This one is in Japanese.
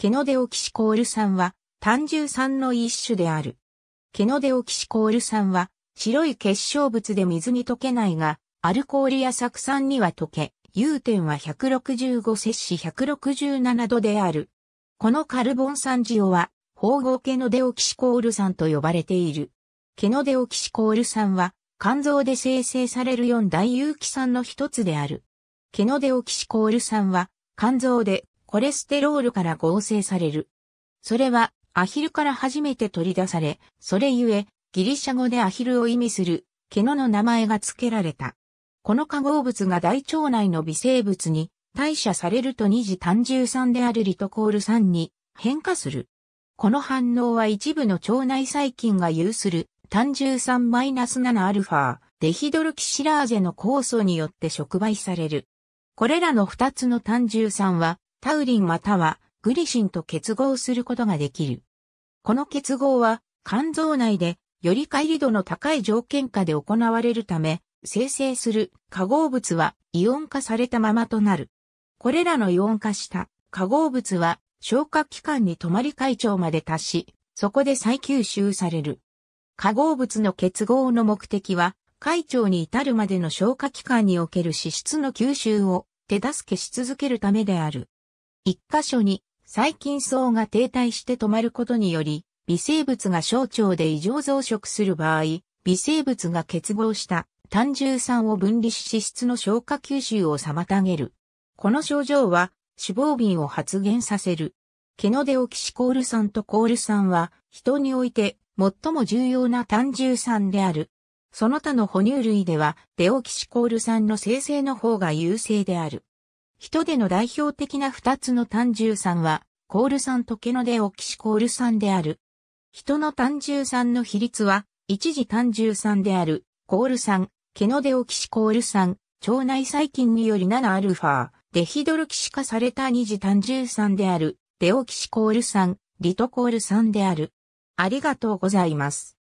ケノデオキシコール酸は単重酸の一種である。ケノデオキシコール酸は白い結晶物で水に溶けないが、アルコールや酢酸には溶け、融点は165摂氏167度である。このカルボン酸ジオは、包合ケノデオキシコール酸と呼ばれている。ケノデオキシコール酸は、肝臓で生成される4大有機酸の一つである。ケノデオキシコール酸は、肝臓でコレステロールから合成される。それはアヒルから初めて取り出され、それゆえギリシャ語でアヒルを意味する毛のの名前が付けられた。この化合物が大腸内の微生物に代謝されると二次単重酸であるリトコール酸に変化する。この反応は一部の腸内細菌が有する単重酸 -7α デヒドルキシラーゼの酵素によって触媒される。これらの二つの単重酸はタウリンまたはグリシンと結合することができる。この結合は肝臓内でより乖離度の高い条件下で行われるため、生成する化合物はイオン化されたままとなる。これらのイオン化した化合物は消化器官に止まり会長まで達し、そこで再吸収される。化合物の結合の目的は、会長に至るまでの消化器官における脂質の吸収を手助けし続けるためである。一箇所に細菌層が停滞して止まることにより、微生物が小腸で異常増殖する場合、微生物が結合した単重酸を分離し脂質の消化吸収を妨げる。この症状は脂肪瓶を発現させる。ケノデオキシコール酸とコール酸は人において最も重要な単重酸である。その他の哺乳類ではデオキシコール酸の生成の方が優勢である。人での代表的な二つの単重酸は、コール酸とケノデオキシコール酸である。人の単重酸の比率は、一時単重酸である、コール酸、ケノデオキシコール酸、腸内細菌により 7α、デヒドロキシ化された二次単重酸である、デオキシコール酸、リトコール酸である。ありがとうございます。